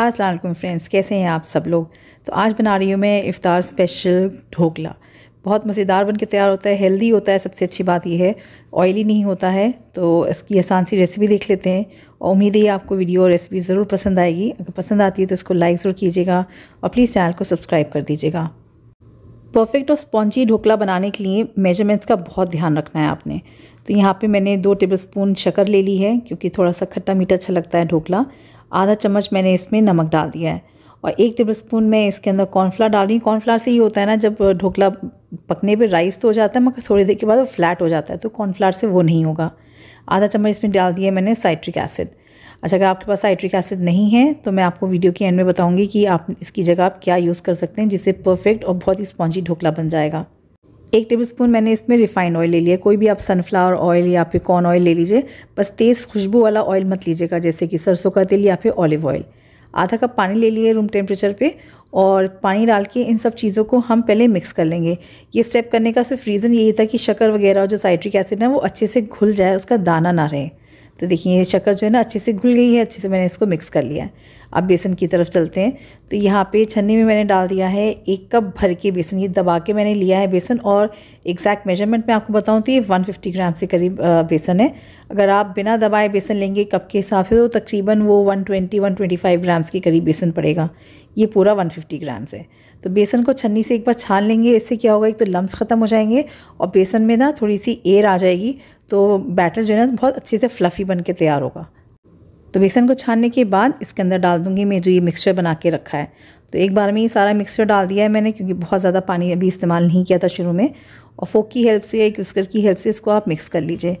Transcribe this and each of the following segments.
Aslam friends कैसे हैं आप सब लोग तो आज बना रही हूँ मैं इफ़ार स्पेशल ढोकला बहुत मज़ेदार बन के तैयार होता है हेल्दी होता है सबसे अच्छी बात यह है ऑयली नहीं होता है तो इसकी आसान सी रेसिपी देख लेते हैं और उम्मीद है आपको वीडियो और रेसिपी ज़रूर पसंद आएगी अगर पसंद आती है तो इसको लाइक ज़रूर कीजिएगा और प्लीज़ चैनल को सब्सक्राइब कर दीजिएगा परफेक्ट और स्पॉन्जी ढोकला बनाने के लिए मेजरमेंट्स का बहुत ध्यान रखना है आपने तो यहाँ पे मैंने दो टेबलस्पून शक्कर ले ली है क्योंकि थोड़ा सा खट्टा मीठा अच्छा लगता है ढोकला आधा चम्मच मैंने इसमें नमक डाल दिया है और एक टेबल स्पून मैं इसके अंदर कॉर्नफ्लावर डाल रही हूँ कॉर्नफ्लावर से ही होता है ना जब ढोकला पकने पे राइस तो हो जाता है मगर थोड़ी देर के बाद वो फ्लैट हो जाता है तो कॉर्नफ्लावर से वो नहीं होगा आधा चम्मच इसमें डाल दिया मैंने साइट्रिक एसिड अच्छा अगर आपके पास साइट्रिक एसिड नहीं है तो मैं आपको वीडियो के एंड में बताऊँगी कि आप इसकी जगह आप क्या यूज़ कर सकते हैं जिससे परफेक्ट और बहुत ही स्पॉन्जी ढोकला बन जाएगा एक टेबलस्पून मैंने इसमें रिफाइंड ऑयल ले लिया कोई भी आप सनफ्लावर ऑयल या फिर कॉर्न ऑयल ले लीजिए बस तेज़ खुशबू वाला ऑयल मत लीजिएगा जैसे कि सरसों का तेल या फिर ऑलिव ऑयल आधा कप पानी ले लिए रूम टेम्परेचर पे और पानी डाल के इन सब चीज़ों को हम पहले मिक्स कर लेंगे ये स्टेप करने का सिर्फ रीज़न यही था कि शक्कर वगैरह और जो साइट्रिक एसिड है वो अच्छे से घुल जाए उसका दाना ना रहे तो देखिए ये शक्कर जो है ना अच्छे से घुल गई है अच्छे से मैंने इसको मिक्स कर लिया है अब बेसन की तरफ चलते हैं तो यहाँ पे छन्नी में मैंने डाल दिया है एक कप भर के बेसन ये दबा के मैंने लिया है बेसन और एग्जैक्ट मेजरमेंट में आपको बताऊँ तो ये 150 ग्राम से करीब बेसन है अगर आप बिना दबाए बेसन लेंगे कप के हिसाब से तो तकरीबन वो 120 125 ग्राम्स के करीब बेसन पड़ेगा ये पूरा 150 ग्राम्स है तो बेसन को छन्नी से एक बार छान लेंगे इससे क्या होगा एक तो लम्स ख़त्म हो जाएंगे और बेसन में ना थोड़ी सी एयर आ जाएगी तो बैटर जो है ना बहुत अच्छे से फ्लफ़ी बन के तैयार होगा तो बेसन को छानने के बाद इसके अंदर डाल दूँगी मैं जो ये मिक्सचर बना के रखा है तो एक बार में ये सारा मिक्सचर डाल दिया है मैंने क्योंकि बहुत ज़्यादा पानी अभी इस्तेमाल नहीं किया था शुरू में और फोक की हेल्प से एक विस्कर की हेल्प से इसको आप मिक्स कर लीजिए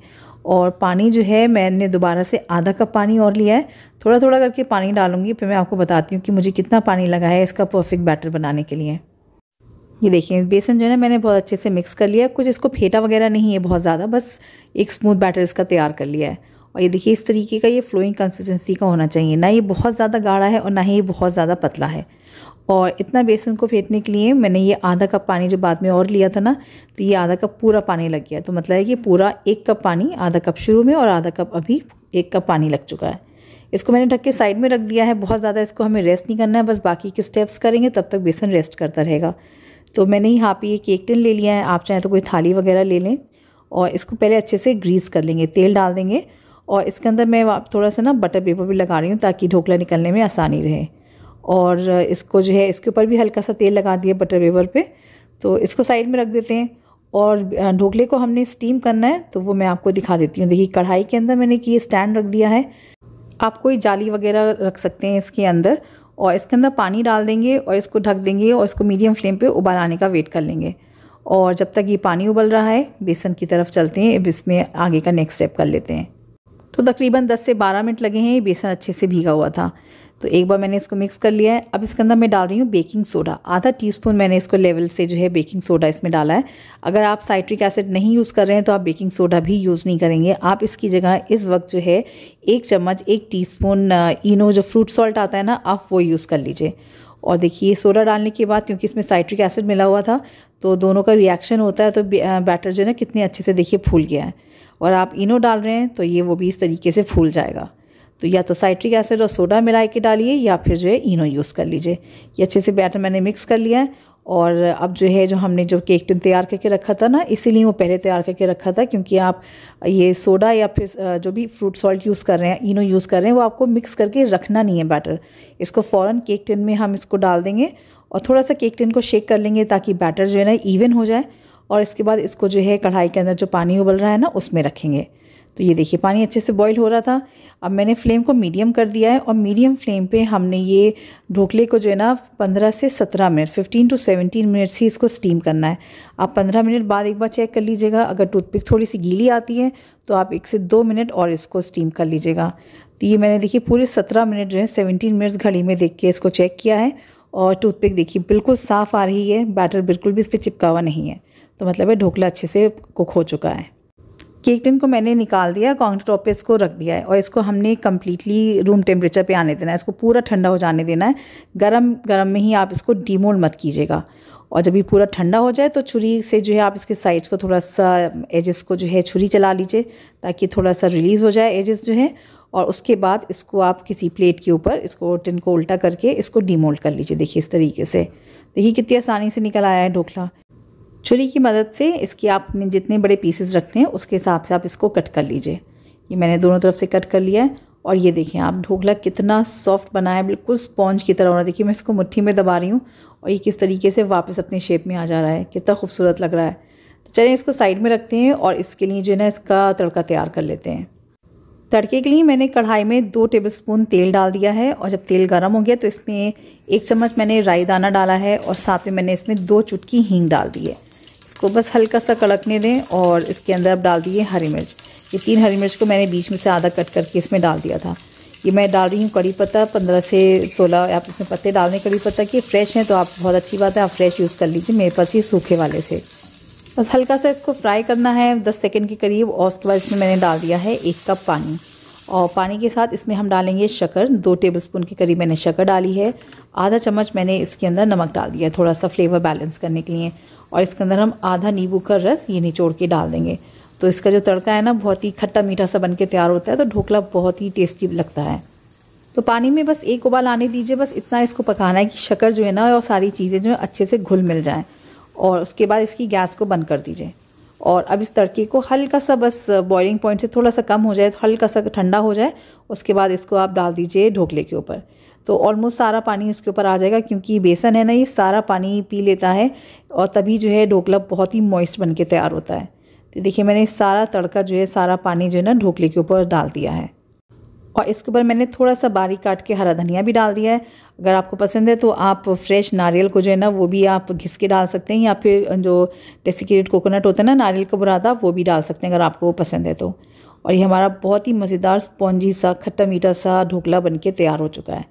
और पानी जो है मैंने दोबारा से आधा कप पानी और लिया है थोड़ा थोड़ा करके पानी डालूंगी फिर मैं आपको बताती हूँ कि मुझे कितना पानी लगा है इसका परफेक्ट बैटर बनाने के लिए ये देखिए बेसन जो है ना मैंने बहुत अच्छे से मिक्स कर लिया है कुछ इसको फेटा वगैरह नहीं है बहुत ज़्यादा बस एक स्मूथ बैटर इसका तैयार कर लिया है और ये देखिए इस तरीके का ये फ्लोइंग कंसिस्टेंसी का होना चाहिए ना ये बहुत ज़्यादा गाढ़ा है और ना ही ये बहुत ज़्यादा पतला है और इतना बेसन को फेंटने के लिए मैंने ये आधा कप पानी जो बाद में और लिया था ना तो ये आधा कप पूरा पानी लग गया तो मतलब है कि पूरा एक कप पानी आधा कप शुरू में और आधा कप अभी एक कप पानी लग चुका है इसको मैंने ढक के साइड में रख दिया है बहुत ज़्यादा इसको हमें रेस्ट नहीं करना है बस बाकी के स्टेप्स करेंगे तब तक बेसन रेस्ट करता रहेगा तो मैंने यहाँ पे ये केक टिन ले लिया है आप चाहें तो कोई थाली वगैरह ले लें और इसको पहले अच्छे से ग्रीस कर लेंगे तेल डाल देंगे और इसके अंदर मैं थोड़ा सा ना बटर पेपर भी लगा रही हूँ ताकि ढोकला निकलने में आसानी रहे और इसको जो है इसके ऊपर भी हल्का सा तेल लगा दिया बटर पेपर पे तो इसको साइड में रख देते हैं और ढोकले को हमने स्टीम करना है तो वो मैं आपको दिखा देती हूँ देखिए कढ़ाई के अंदर मैंने ये स्टैंड रख दिया है आप कोई जाली वगैरह रख सकते हैं इसके अंदर और इसके अंदर पानी डाल देंगे और इसको ढक देंगे और इसको मीडियम फ्लेम पर उबाल आने का वेट कर लेंगे और जब तक ये पानी उबल रहा है बेसन की तरफ चलते हैं इसमें आगे का नेक्स्ट स्टेप कर लेते हैं तो तकरीबन 10 से 12 मिनट लगे हैं ये बेसन अच्छे से भीगा हुआ था तो एक बार मैंने इसको मिक्स कर लिया है अब इसके अंदर मैं डाल रही हूँ बेकिंग सोडा आधा टीस्पून मैंने इसको लेवल से जो है बेकिंग सोडा इसमें डाला है अगर आप साइट्रिक एसिड नहीं यूज़ कर रहे हैं तो आप बेकिंग सोडा भी यूज़ नहीं करेंगे आप इसकी जगह इस वक्त जो है एक चम्मच एक टी इनो जो फ्रूट सॉल्ट आता है ना आप वो यूज़ कर लीजिए और देखिए सोडा डालने के बाद क्योंकि इसमें साइट्रिक एसिड मिला हुआ था तो दोनों का रिएक्शन होता है तो बैटर जो है ना कितने अच्छे से देखिए फूल गया है और आप इनो डाल रहे हैं तो ये वो भी इस तरीके से फूल जाएगा तो या तो साइट्रिक एसिड और सोडा मिला के डालिए या फिर जो है इनो यूज़ कर लीजिए ये अच्छे से बैटर मैंने मिक्स कर लिया है और अब जो है जो हमने जो केक टिन तैयार करके रखा था ना इसीलिए वो पहले तैयार करके रखा था क्योंकि आप ये सोडा या फिर जो भी फ्रूट सॉल्ट यूज़ कर रहे हैं इनो यूज़ कर रहे हैं वो आपको मिक्स करके रखना नहीं है बैटर इसको फ़ौर केक टिन में हम इसको डाल देंगे और थोड़ा सा केक टिन को शेक कर लेंगे ताकि बैटर जो है ना इवन हो जाए और इसके बाद इसको जो है कढ़ाई के अंदर जो पानी उबल रहा है ना उसमें रखेंगे तो ये देखिए पानी अच्छे से बॉईल हो रहा था अब मैंने फ्लेम को मीडियम कर दिया है और मीडियम फ्लेम पे हमने ये ढोकले को जो है ना 15 से 17 मिनट 15 टू 17 मिनट ही इसको स्टीम करना है आप 15 मिनट बाद एक बार चेक कर लीजिएगा अगर टूथपिक थोड़ी सी गीली आती है तो आप एक से दो मिनट और इसको स्टीम कर लीजिएगा तो ये मैंने देखिए पूरे सत्रह मिनट जो है सेवनटीन मिनट्स घड़ी में देख के इसको चेक किया है और टूथपिक देखिए बिल्कुल साफ़ आ रही है बैटर बिल्कुल भी इस पर चिपका हुआ नहीं है तो मतलब है ढोकला अच्छे से कुक हो चुका है केक टिन को मैंने निकाल दिया काउंटर टॉप पे इसको रख दिया है और इसको हमने कम्प्लीटली रूम टेम्परेचर पे आने देना है इसको पूरा ठंडा हो जाने देना है गरम गरम में ही आप इसको डीमोल्ड मत कीजिएगा और जब ये पूरा ठंडा हो जाए तो छुरी से जो है आप इसके साइड्स को थोड़ा सा एजेस को जो है छुरी चला लीजिए ताकि थोड़ा सा रिलीज़ हो जाए एजेस जो है और उसके बाद इसको आप किसी प्लेट के ऊपर इसको टिन को उल्टा करके इसको डीमोल्ड कर लीजिए देखिए इस तरीके से देखिए कितनी आसानी से निकल आया है ढोकला छुरी की मदद से इसकी आपने जितने बड़े पीसेस रखने हैं उसके हिसाब से आप इसको कट कर लीजिए ये मैंने दोनों तरफ से कट कर लिया है और ये देखें आप ढोकला कितना सॉफ्ट बना है बिल्कुल स्पॉन्ज की तरह होना देखिए मैं इसको मुट्ठी में दबा रही हूँ और ये किस तरीके से वापस अपने शेप में आ जा रहा है कितना खूबसूरत लग रहा है तो चलिए इसको साइड में रखते हैं और इसके लिए जो है ना इसका तड़का तैयार कर लेते हैं तड़के के लिए मैंने कढ़ाई में दो टेबलस्पून तेल डाल दिया है और जब तेल गर्म हो गया तो इसमें एक चम्मच मैंने राई दाना डाला है और साथ में मैंने इसमें दो चुटकी हींग डाल दी है इसको बस हल्का सा कड़कने दें और इसके अंदर अब डाल दिए हरी मिर्च ये तीन हरी मिर्च को मैंने बीच में से आधा कट करके इसमें डाल दिया था ये मैं डाल रही हूँ कड़ी पत्ता पंद्रह से सोलह आप इसमें पत्ते डाल दें कड़ी पत्ता के फ्रेश हैं तो आप बहुत अच्छी बात है आप फ्रेश यूज़ कर लीजिए मेरे पास ये सूखे वाले से बस हल्का सा इसको फ्राई करना है दस सेकेंड के करीब और उसके बाद इसमें मैंने डाल दिया है एक कप पानी और पानी के साथ इसमें हम डालेंगे शकर दो टेबल स्पून के करीब मैंने शकर डाली है आधा चम्मच मैंने इसके अंदर नमक डाल दिया थोड़ा सा फ्लेवर बैलेंस करने के लिए और इसके अंदर हम आधा नींबू का रस ये निचोड़ के डाल देंगे तो इसका जो तड़का है ना बहुत ही खट्टा मीठा सा बन के तैयार होता है तो ढोकला बहुत ही टेस्टी लगता है तो पानी में बस एक उबाल आने दीजिए बस इतना इसको पकाना है कि शक्कर जो है ना और सारी चीज़ें जो है अच्छे से घुल मिल जाएँ और उसके बाद इसकी गैस को बंद कर दीजिए और अब इस तड़के को हल्का सा बस बॉइलिंग पॉइंट से थोड़ा सा कम हो जाए तो हल्का सा ठंडा हो जाए उसके बाद इसको आप डाल दीजिए ढोकले के ऊपर तो ऑलमोस्ट सारा पानी इसके ऊपर आ जाएगा क्योंकि बेसन है ना ये सारा पानी पी लेता है और तभी जो है ढोकला बहुत ही मॉइस्ट बन के तैयार होता है तो देखिए मैंने सारा तड़का जो है सारा पानी जो है ना ढोकले के ऊपर डाल दिया है और इसके ऊपर मैंने थोड़ा सा बारीक काट के हरा धनिया भी डाल दिया है अगर आपको पसंद है तो आप फ्रेश नारियल को जो है ना वो भी आप घिस के डाल सकते हैं या फिर जो डेसिकेटेड कोकोनट होता है ना नारियल का बुरादा वो भी डाल सकते हैं अगर आपको पसंद है तो और ये हमारा बहुत ही मज़ेदार स्पॉन्जी सा खट्टा मीठा सा ढोकला बन के तैयार हो चुका है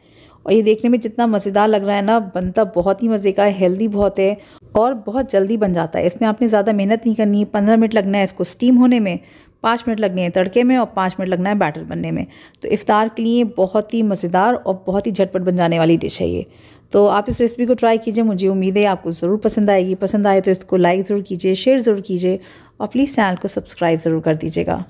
और ये देखने में जितना मज़ेदार लग रहा है ना बनता बहुत ही मज़े का है हेल्दी बहुत है और बहुत जल्दी बन जाता है इसमें आपने ज़्यादा मेहनत नहीं करनी पंद्रह मिनट लगना है इसको स्टीम होने में पाँच मिनट लगने हैं तड़के में और पाँच मिनट लगना है बैटर बनने में तो इफ़ार के लिए बहुत ही मज़ेदार और बहुत ही झटपट बन जाने वाली डिश है ये तो आप इस रेसिपी को ट्राई कीजिए मुझे उम्मीद है आपको ज़रूर पसंद आएगी पसंद आए तो इसको लाइक ज़रूर कीजिए शेयर ज़रूर कीजिए और प्लीज़ चैनल को सब्सक्राइब ज़रूर कर दीजिएगा